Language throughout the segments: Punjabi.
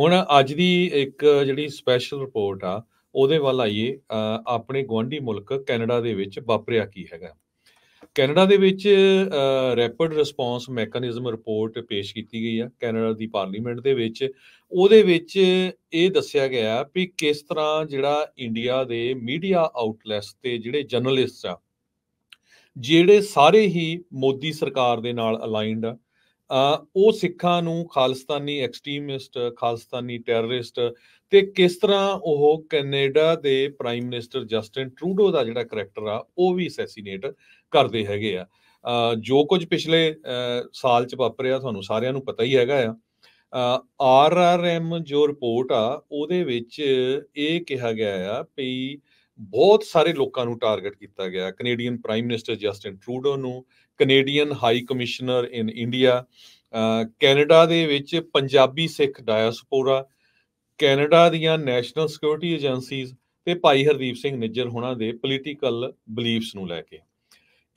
ਹੁਣ ਅੱਜ ਦੀ ਇੱਕ ਜਿਹੜੀ ਸਪੈਸ਼ਲ ਰਿਪੋਰਟ ਆ ਉਹਦੇ ਵੱਲ ਆਈਏ ਆਪਣੇ ਗਵਾਂਢੀ ਮੁਲਕ ਕੈਨੇਡਾ ਦੇ ਵਿੱਚ ਵਾਪਰਿਆ ਕੀ ਹੈਗਾ ਕੈਨੇਡਾ ਦੇ ਵਿੱਚ ਰੈਪਿਡ ਰਿਸਪੌਂਸ ਮੈਕੈਨਿਜ਼ਮ ਰਿਪੋਰਟ ਪੇਸ਼ ਕੀਤੀ ਗਈ ਆ ਕੈਨੇਡਾ ਦੀ ਪਾਰਲੀਮੈਂਟ ਦੇ ਵਿੱਚ ਉਹਦੇ ਵਿੱਚ ਇਹ ਦੱਸਿਆ ਗਿਆ ਵੀ ਕਿਸ ਤਰ੍ਹਾਂ ਜਿਹੜਾ ਇੰਡੀਆ ਦੇ ਮੀਡੀਆ ਆਊਟਲੈਟਸ ਤੇ ਜਿਹੜੇ ਜਰਨਲਿਸਟ ਆ ਜਿਹੜੇ ਸਾਰੇ ਹੀ ਮੋਦੀ ਸਰਕਾਰ ਦੇ ਨਾਲ ਅਲਾਈਨਡ ਆ ਉਹ ਸਿੱਖਾਂ ਨੂੰ ਖਾਲਸਤਾਨੀ ਐਕਸਟ੍ਰੀਮਿਸਟ ਖਾਲਸਤਾਨੀ ਟੈਰਰਿਸਟ ਤੇ ਕਿਸ ਤਰ੍ਹਾਂ ਉਹ ਕੈਨੇਡਾ ਦੇ ਪ੍ਰਾਈਮ ਮਿਨਿਸਟਰ ਜਸਟਿਨ ਟਰੂਡੋ ਦਾ ਜਿਹੜਾ ਕੈਰੈਕਟਰ ਆ ਉਹ ਵੀ ਅਸੈਸੀਨੇਟ ਕਰਦੇ ਹੈਗੇ ਆ ਜੋ ਕੁਝ ਪਿਛਲੇ ਸਾਲ ਚ ਵਾਪਰਿਆ ਤੁਹਾਨੂੰ ਸਾਰਿਆਂ ਨੂੰ ਪਤਾ ਹੀ ਹੈਗਾ ਆ ਆਰ ਆਰ ਐਮ ਜੋ ਰਿਪੋਰਟ ਆ ਉਹਦੇ ਵਿੱਚ ਇਹ ਕਿਹਾ ਗਿਆ ਆ ਵੀ ਬਹੁਤ ਸਾਰੇ ਲੋਕਾਂ ਨੂੰ ਟਾਰਗੇਟ ਕੀਤਾ ਗਿਆ Canadian prime minister Justin Trudeau ਨੂੰ Canadian high commissioner in India Canada ਦੇ ਵਿੱਚ ਪੰਜਾਬੀ ਸਿੱਖ ਡਾਇਸਪੋਰਾ ਕੈਨੇਡਾ ਦੀਆਂ ਨੈਸ਼ਨਲ ਸਿਕਿਉਰਿਟੀ ਏਜੰਸੀਜ਼ ਤੇ ਭਾਈ ਹਰਦੀਪ ਸਿੰਘ ਨਿੱਜਰ ਹੋਣਾ ਦੇ ਪੋਲੀਟੀਕਲ ਬਲੀਫਸ ਨੂੰ ਲੈ ਕੇ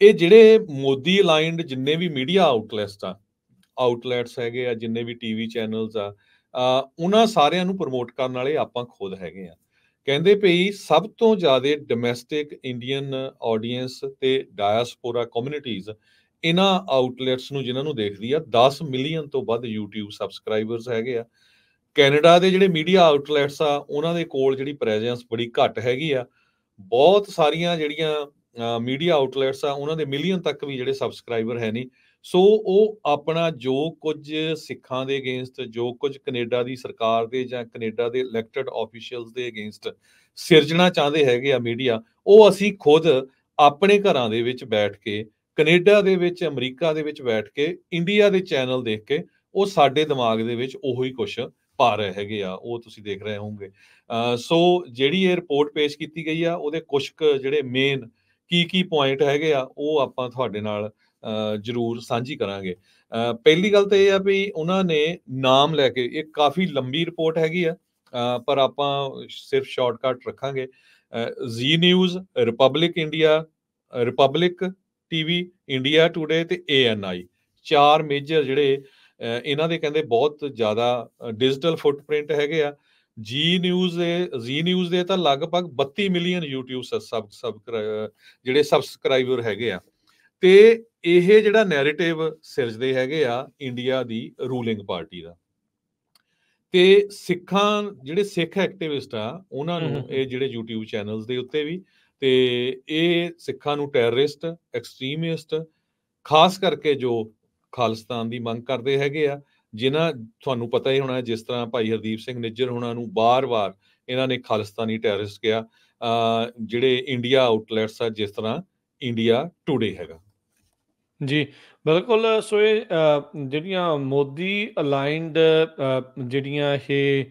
ਇਹ ਜਿਹੜੇ ਮੋਦੀ ਅਲਾਈਨਡ ਜਿੰਨੇ ਵੀ ਮੀਡੀਆ ਆਊਟਲੈਟਸ ਆ ਆਊਟਲੈਟਸ ਹੈਗੇ ਆ ਜਿੰਨੇ ਵੀ ਟੀਵੀ ਚੈਨਲਸ ਆ ਉਹਨਾਂ ਸਾਰਿਆਂ ਨੂੰ ਪ੍ਰਮੋਟ ਕਰਨ ਵਾਲੇ ਆਪਾਂ ਖੁਦ ਹੈਗੇ ਆ ਕਹਿੰਦੇ ਪਈ ਸਭ ਤੋਂ ਜ਼ਿਆਦਾ ਡੋਮੈਸਟਿਕ ਇੰਡੀਅਨ ਆਡੀਅנס ਤੇ ਡਾਇਸਪੋਰਾ ਕਮਿਊਨਿਟੀਆਂ ਇਹਨਾਂ ਆਊਟਲੈਟਸ ਨੂੰ ਜਿਨ੍ਹਾਂ ਨੂੰ ਦੇਖਦੀ ਆ 10 ਮਿਲੀਅਨ ਤੋਂ ਵੱਧ YouTube ਸਬਸਕ੍ਰਾਈਬਰਸ ਹੈਗੇ ਆ ਕੈਨੇਡਾ ਦੇ ਜਿਹੜੇ ਮੀਡੀਆ ਆਊਟਲੈਟਸ ਆ ਉਹਨਾਂ ਦੇ ਕੋਲ ਜਿਹੜੀ ਪ੍ਰੈਜ਼ੈਂਸ ਬੜੀ ਘੱਟ ਹੈਗੀ ਆ ਬਹੁਤ ਸਾਰੀਆਂ ਜਿਹੜੀਆਂ ਮੀਡੀਆ ਆਊਟਲੈਟਸ ਆ ਉਹਨਾਂ ਦੇ ਮਿਲੀਅਨ ਤੱਕ ਵੀ ਜਿਹੜੇ ਸਬਸਕ੍ਰਾਈਬਰ ਹੈ ਨਹੀਂ ਸੋ ਉਹ ਆਪਣਾ ਜੋ ਕੁਝ ਸਿੱਖਾਂ ਦੇ ਅਗੇਂਸਟ ਜੋ ਕੁਝ ਕੈਨੇਡਾ ਦੀ ਸਰਕਾਰ ਦੇ ਜਾਂ ਕੈਨੇਡਾ ਦੇ ਇਲੈਕਟਡ ਆਫੀਸ਼ੀਅਲਸ ਦੇ ਅਗੇਂਸਟ ਸਿਰਜਣਾ ਚਾਹਦੇ ਹੈਗੇ ਆ ਮੀਡੀਆ ਉਹ ਅਸੀਂ ਖੁਦ ਆਪਣੇ ਘਰਾਂ ਦੇ ਵਿੱਚ ਬੈਠ ਕੇ ਕੈਨੇਡਾ ਦੇ ਵਿੱਚ ਅਮਰੀਕਾ ਦੇ ਵਿੱਚ ਬੈਠ ਕੇ ਇੰਡੀਆ ਦੇ ਚੈਨਲ ਦੇਖ ਕੇ ਉਹ ਸਾਡੇ ਦਿਮਾਗ ਦੇ ਵਿੱਚ ਉਹੀ ਕੁਝ ਪਾ ਰਹੇ ਹੈਗੇ ਆ ਉਹ ਤੁਸੀਂ ਦੇਖ ਰਹੇ ਹੋਵੋਗੇ ਸੋ ਜਿਹੜੀ ਇਹ ਰਿਪੋਰਟ ਪੇਸ਼ ਕੀਤੀ ਗਈ ਆ ਉਹਦੇ ਕੁਝ ਜਿਹੜੇ ਮੇਨ ਕੀ ਕੀ ਪੁਆਇੰਟ ਹੈਗੇ ਆ ਉਹ ਆਪਾਂ ਤੁਹਾਡੇ ਨਾਲ ਜ਼ਰੂਰ ਸਾਂਝੀ ਕਰਾਂਗੇ ਪਹਿਲੀ ਗੱਲ ਤਾਂ ਇਹ ਆ ਵੀ ਉਹਨਾਂ ਨੇ ਨਾਮ ਲੈ ਕੇ ਇਹ ਕਾਫੀ ਲੰਬੀ ਰਿਪੋਰਟ ਹੈਗੀ ਆ ਪਰ ਆਪਾਂ ਸਿਰਫ ਸ਼ਾਰਟਕਟ ਰੱਖਾਂਗੇ Zee News Republic India Republic TV India Today ਤੇ ਏਐਨਆਈ ਚਾਰ ਮੇਜਰ ਜਿਹੜੇ ਇਹਨਾਂ ਦੇ ਕਹਿੰਦੇ ਬਹੁਤ ਜ਼ਿਆਦਾ ਡਿਜੀਟਲ ਫੁੱਟਪ੍ਰਿੰਟ ਹੈਗੇ ਆ ਜੀ ਨਿਊਜ਼ ਦੇ ਜੀ ਨਿਊਜ਼ ਦੇ ਤਾਂ ਲਗਭਗ 32 ਮਿਲੀਅਨ YouTube ਸਬ ਸਬ ਜਿਹੜੇ ਸਬਸਕ੍ਰਾਈਬਰ ਹੈਗੇ ਆ ਤੇ ਇਹ ਜਿਹੜਾ ਨੈਰੇਟਿਵ ਸਿਰਜਦੇ ਹੈਗੇ ਆ ਇੰਡੀਆ ਦੀ ਰੂਲਿੰਗ ਪਾਰਟੀ ਦਾ ਤੇ ਸਿੱਖਾਂ ਜਿਹੜੇ ਸਿੱਖ ਐਕਟਿਵਿਸਟ ਆ ਉਹਨਾਂ ਨੂੰ ਇਹ ਜਿਹੜੇ YouTube ਚੈਨਲਸ ਦੇ ਉੱਤੇ ਵੀ ਤੇ ਇਹ ਸਿੱਖਾਂ ਨੂੰ ਟੈਰਰਿਸਟ ਐਕਸਟ੍ਰੀਮਿਸਟ ਖਾਸ ਕਰਕੇ ਜੋ ਖਾਲਿਸਤਾਨ ਦੀ ਮੰਗ ਕਰਦੇ ਹੈਗੇ ਆ ਜਿਨ੍ਹਾਂ ਤੁਹਾਨੂੰ ਪਤਾ ਹੀ ਹੋਣਾ ਜਿਸ ਤਰ੍ਹਾਂ ਭਾਈ ਹਰਦੀਪ ਸਿੰਘ ਨਿੱਜਰ ਹੋਣਾ ਨੂੰ ਬਾਰ-ਬਾਰ ਇਹਨਾਂ ਨੇ ਖਾਲਿਸਤਾਨੀ ਟੈਰਰਿਸਟ ਕਿਹਾ ਜਿਹੜੇ ਇੰਡੀਆ ਆਊਟਲੈਟਸ ਆ ਜਿਸ ਤਰ੍ਹਾਂ ਇੰਡੀਆ ਟੂਡੇ ਹੈਗਾ ਜੀ ਬਿਲਕੁਲ ਸੋ ਇਹ ਜਿਹੜੀਆਂ ਮੋਦੀ ਅਲਾਈਨਡ ਜਿਹੜੀਆਂ ਇਹ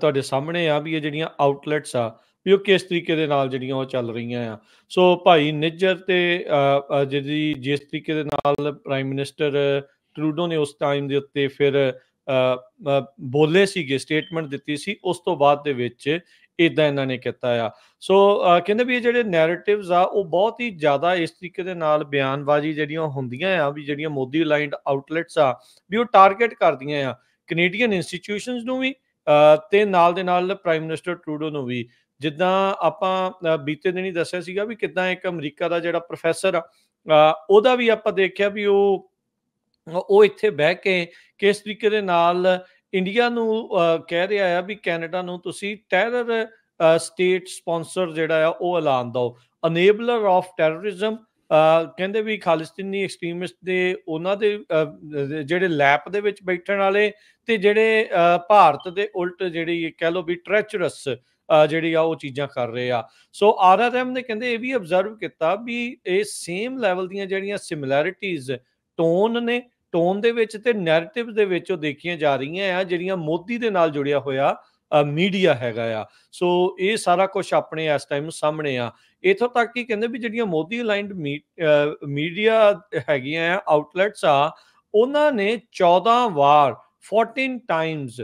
ਤੁਹਾਡੇ ਸਾਹਮਣੇ ਆ ਵੀ ਇਹ ਜਿਹੜੀਆਂ ਆਊਟਲੈਟਸ ਆ ਵੀ ਉਹ ਕਿਸ ਤਰੀਕੇ ਦੇ ਨਾਲ ਜਿਹੜੀਆਂ ਉਹ ਚੱਲ ਰਹੀਆਂ ਆ ਸੋ ਭਾਈ ਨਿੱਜਰ ਤੇ ਜਿਹੜੀ ਜਿਸ ਤਰੀਕੇ ਦੇ ਨਾਲ ਪ੍ਰਾਈਮ ਮਿਨਿਸਟਰ ਟਰੂਡੋ ਨੇ ਉਸ ਟਾਈਮ ਦੇ ਉੱਤੇ ਫਿਰ ਬੋਲੇ ਸੀਗੇ ਸਟੇਟਮੈਂਟ ਦਿੱਤੀ ਸੀ ਉਸ ਤੋਂ ਬਾਅਦ ਦੇ ਵਿੱਚ ਇਦਾਂ ਇਹਨਾਂ ਨੇ ਕੀਤਾ ਆ ਸੋ ਕਹਿੰਦੇ ਵੀ ਇਹ ਜਿਹੜੇ ਨੈਰੇਟਿਵਸ ਆ ਉਹ ਬਹੁਤ ਹੀ ਜ਼ਿਆਦਾ ਇਸ ਤਰੀਕੇ ਦੇ ਨਾਲ ਬਿਆਨਬਾਜ਼ੀ ਜਿਹੜੀਆਂ ਹੁੰਦੀਆਂ ਆ ਵੀ ਜਿਹੜੀਆਂ ਮੋਦੀ ਅਲਾਈਨਡ ਆਊਟਲੈਟਸ ਆ ਵੀ ਉਹ ਟਾਰਗੇਟ ਕਰਦੀਆਂ ਆ ਕੈਨੇਡੀਅਨ ਇੰਸਟੀਟਿਊਸ਼ਨਸ ਨੂੰ ਵੀ ਤੇ ਨਾਲ ਦੇ ਨਾਲ ਪ੍ਰਾਈਮ ਮਿਨਿਸਟਰ ਟਰੂਡੋ ਨੂੰ ਵੀ ਜਿੱਦਾਂ ਆਪਾਂ ਬੀਤੇ ਦਿਨੀ ਦੱਸਿਆ ਸੀਗਾ ਵੀ ਕਿਦਾਂ ਇੱਕ ਅਮਰੀਕਾ ਦਾ ਜਿਹੜਾ ਪ੍ਰੋਫੈਸਰ ਆ ਉਹਦਾ ਵੀ ਆਪਾਂ ਦੇਖਿਆ ਵੀ ਉਹ ਉਹ ਇੱਥੇ ਬਹਿ ਕੇ ਕਿਸ ਤਰੀਕੇ ਦੇ ਨਾਲ ਇੰਡੀਆ ਨੂੰ ਕਹਿ ਰਿਹਾ ਆ ਵੀ ਕੈਨੇਡਾ ਨੂੰ ਤੁਸੀਂ ਟੈਰਰ ਸਟੇਟ ਸਪਾਂਸਰ ਜਿਹੜਾ ਆ ਉਹ ਐਲਾਨ ਦਿਓ ਅਨੇਬਲਰ ਆਫ ਟੈਰਰਿਜ਼ਮ ਕਹਿੰਦੇ ਵੀ ਖਾਲਿਸਤਾਨੀ ਐਕਸਟ੍ਰੀਮਿਸਟ ਦੇ ਉਹਨਾਂ ਦੇ ਜਿਹੜੇ ਲੈਪ ਦੇ ਵਿੱਚ ਬੈਠਣ ਵਾਲੇ ਤੇ ਜਿਹੜੇ ਭਾਰਤ ਦੇ ਉਲਟ ਜਿਹੜੀ ਕਹਿ ਲੋ ਵੀ ਟ੍ਰੈਚਰਸ ਜਿਹੜੀ ਆ ਉਹ ਚੀਜ਼ਾਂ ਕਰ ਰਹੇ ਆ ਸੋ ਆਰਆਰਐਮ ਨੇ ਕਹਿੰਦੇ ਇਹ ਵੀ ਅਬਜ਼ਰਵ ਕੀਤਾ ਵੀ ਇਹ ਸੇਮ ਲੈਵਲ ਦੀਆਂ ਜਿਹੜੀਆਂ ਸਿਮਿਲੈਰਿਟੀਜ਼ ਟੋਨ ਨੇ ਟੋਨ ਦੇ ਵਿੱਚ ਤੇ ਨੈਰੇਟਿਵ ਦੇ ਵਿੱਚ ਉਹ ਦੇਖੀਆਂ ਜਾ ਰਹੀਆਂ ਆ ਜਿਹੜੀਆਂ ਮੋਦੀ ਦੇ ਨਾਲ ਜੁੜਿਆ ਹੋਇਆ ਮੀਡੀਆ ਹੈਗਾ ਆ ਸੋ ਇਹ ਸਾਰਾ ਕੁਝ ਆਪਣੇ ਇਸ ਟਾਈਮ ਸਾਹਮਣੇ ਆ ਇਥੋਂ ਤੱਕ ਕਿ ਕਹਿੰਦੇ ਵੀ ਜਿਹੜੀਆਂ ਮੋਦੀ ਅਲਾਈਨਡ ਮੀਡੀਆ ਹੈਗੀਆਂ ਆ ਆਊਟਲੈਟਸ ਆ ਉਹਨਾਂ ਨੇ 14 ਵਾਰ 14 ਟਾਈਮਸ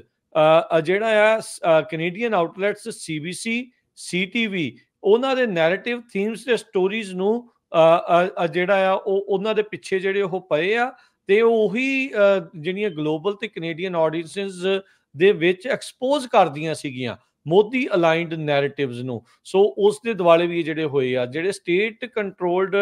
ਜਿਹੜਾ ਆ ਕੈਨੇਡੀਅਨ ਆਊਟਲੈਟਸ CBC CTV ਉਹਨਾਂ ਦੇ ਨੈਰੇਟਿਵ ਥੀਮਸ ਤੇ ਸਟੋਰੀਜ਼ ਨੂੰ ਜਿਹੜਾ ਆ ਉਹ ਉਹਨਾਂ ਦੇ ਪਿੱਛੇ ਜਿਹੜੇ ਉਹ ਪਏ ਆ ਤੇ ਉਹੀ ਜਿਹੜੀਆਂ ਗਲੋਬਲ ਤੇ ਕੈਨੇਡੀਅਨ ਆਡੀਅנסਸ ਦੇ ਵਿੱਚ ਐਕਸਪੋਜ਼ ਕਰਦੀਆਂ ਸੀਗੀਆਂ ਮੋਦੀ ਅਲਾਈਨਡ ਨੈਰੇਟਿਵਸ ਨੂੰ ਸੋ ਉਸ ਦੇ ਦਿਵਾਲੇ ਵੀ ਜਿਹੜੇ ਹੋਏ ਆ ਜਿਹੜੇ ਸਟੇਟ ਕੰਟਰੋਲਡ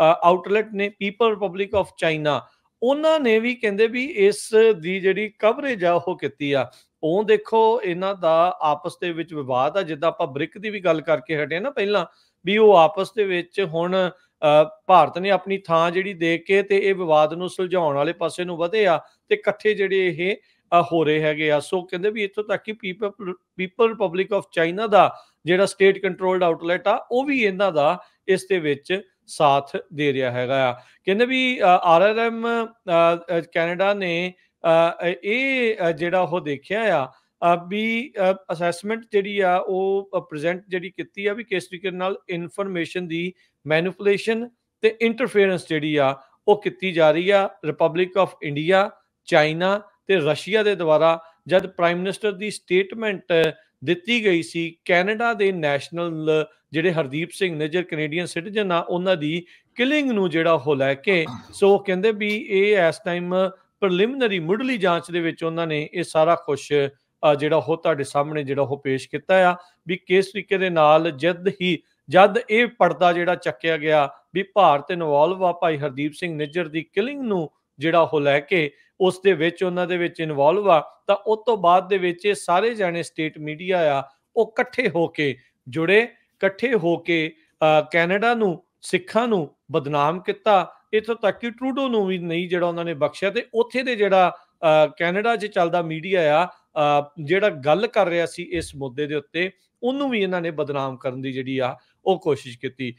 ਆਊਟਲੈਟ ਨੇ ਪੀਪਲ ਰਿਪਬਲਿਕ ਆਫ ਚਾਈਨਾ ਉਹਨਾਂ ਨੇ ਵੀ ਕਹਿੰਦੇ ਵੀ ਇਸ ਦੀ ਜਿਹੜੀ ਕਵਰੇਜ ਆ ਉਹ ਕੀਤੀ ਆ ਉਹ ਦੇਖੋ ਇਹਨਾਂ ਦਾ ਆਪਸ ਦੇ ਵਿੱਚ ਵਿਵਾਦ ਆ ਜਿੱਦਾਂ ਆਪਾਂ ਬ੍ਰਿਕ ਦੀ ਵੀ ਗੱਲ ਕਰਕੇ ਹਟੇ ਨਾ ਪਹਿਲਾਂ ਵੀ ਉਹ ਆਪਸ ਦੇ ਵਿੱਚ ਹੁਣ ਭਾਰਤ ਨੇ ਆਪਣੀ ਥਾਂ ਜਿਹੜੀ ਦੇ ਕੇ ਤੇ ਇਹ ਵਿਵਾਦ ਨੂੰ ਸੁਲਝਾਉਣ ਵਾਲੇ ਪਾਸੇ ਨੂੰ ਵਧੇ ਆ ਤੇ ਇਕੱਠੇ ਜਿਹੜੇ ਇਹ ਹੋ ਰਹੇ ਹੈਗੇ ਆ ਸੋ ਕਹਿੰਦੇ ਵੀ ਇੱਥੋਂ ਤੱਕ ਕਿ People People Republic of China ਦਾ ਜਿਹੜਾ ਸਟੇਟ ਕੰਟਰੋਲਡ ਆਊਟਲੈਟ ਆ ਉਹ ਵੀ ਇਹਨਾਂ ਦਾ ਇਸ ਦੇ ਵਿੱਚ ਸਾਥ ਦੇ ਰਿਹਾ ਹੈਗਾ ਆ ਕਹਿੰਦੇ ਵੀ ਆਰਆਰਐਮ ਕੈਨੇਡਾ ਨੇ ਇਹ ਜਿਹੜਾ ਉਹ ਦੇਖਿਆ ਆ ਵੀ ਅਸੈਸਮੈਂਟ ਜਿਹੜੀ ਆ ਉਹ ਪ੍ਰੈਜ਼ੈਂਟ ਜਿਹੜੀ ਕੀਤੀ ਆ ਵੀ ਕਿਸ ਤਰੀਕੇ ਨਾਲ ਇਨਫੋਰਮੇਸ਼ਨ ਦੀ ਮੈਨੂਪੂਲੇਸ਼ਨ ਤੇ ਇੰਟਰਫੇਰੈਂਸ ਜਿਹੜੀ ਆ ਉਹ ਕੀਤੀ ਜਾ ਰਹੀ ਆ ਰਿਪਬਲਿਕ ਆਫ ਇੰਡੀਆ ਚਾਈਨਾ ਤੇ ਰਸ਼ੀਆ ਦੇ ਦੁਆਰਾ ਜਦ ਪ੍ਰਾਈਮ ਮਿਨਿਸਟਰ ਦੀ ਸਟੇਟਮੈਂਟ ਦਿੱਤੀ ਗਈ ਸੀ ਕੈਨੇਡਾ ਦੇ ਨੈਸ਼ਨਲ ਜਿਹੜੇ ਹਰਦੀਪ ਸਿੰਘ ਨੇਜਰ ਕੈਨੇਡੀਅਨ ਸਿਟੀਜ਼ਨ ਆ ਉਹਨਾਂ ਦੀ ਕਿਲਿੰਗ ਨੂੰ ਜਿਹੜਾ ਉਹ ਲੈ ਕੇ ਸੋ ਕਹਿੰਦੇ ਵੀ ਇਹ ਇਸ ਟਾਈਮ ਪ੍ਰੀਲਿਮਿਨਰੀ ਮੁੱਢਲੀ ਜਾਂਚ ਦੇ ਵਿੱਚ ਉਹਨਾਂ ਨੇ ਇਹ ਸਾਰਾ ਕੁਝ ਜਿਹੜਾ ਉਹ ਤੁਹਾਡੇ ਸਾਹਮਣੇ ਜਿਹੜਾ ਉਹ ਪੇਸ਼ ਕੀਤਾ ਆ ਵੀ ਕਿਸ ਤਰੀਕੇ ਦੇ ਨਾਲ ਜਦ ਹੀ ਜਦ ਇਹ ਪਰਦਾ ਜਿਹੜਾ ਚੱਕਿਆ ਗਿਆ ਵੀ ਭਾਰਤ ਇਨਵੋਲਵ ਆ ਭਾਈ ਹਰਦੀਪ ਸਿੰਘ ਨਿੱਜਰ ਦੀ ਕਿਲਿੰਗ ਨੂੰ ਜਿਹੜਾ ਉਹ ਲੈ ਕੇ ਉਸ ਦੇ ਵਿੱਚ ਉਹਨਾਂ ਦੇ ਵਿੱਚ ਇਨਵੋਲਵ ਆ ਤਾਂ ਉਸ ਤੋਂ ਬਾਅਦ ਦੇ ਵਿੱਚ ਇਹ ਸਾਰੇ ਜਾਣੇ ਸਟੇਟ ਮੀਡੀਆ ਆ ਉਹ ਇਕੱਠੇ ਹੋ ਕੇ ਜੁੜੇ ਇਕੱਠੇ ਹੋ ਕੇ ਕੈਨੇਡਾ ਨੂੰ ਸਿੱਖਾਂ ਨੂੰ ਬਦਨਾਮ ਕੀਤਾ ਇਥੋਂ ਤੱਕ ਕਿ ਟਰੂਡੋ ਨੂੰ ਵੀ ਨਹੀਂ ਜਿਹੜਾ ਉਹਨਾਂ ਨੇ ਬਖਸ਼ਿਆ ਤੇ ਉੱਥੇ ਦੇ ਜਿਹੜਾ ਕੈਨੇਡਾ 'ਚ ਚੱਲਦਾ ਮੀਡੀਆ ਆ ਜਿਹੜਾ ਗੱਲ ਕਰ ਰਿਹਾ ਸੀ ਇਸ ਮੁੱਦੇ ਦੇ ਉੱਤੇ ਉਹਨੂੰ ਵੀ ਇਹਨਾਂ ਨੇ ਬਦਨਾਮ ਕਰਨ ਦੀ ਜਿਹੜੀ ਆ ਉਹ ਕੋਸ਼ਿਸ਼ ਕੀਤੀ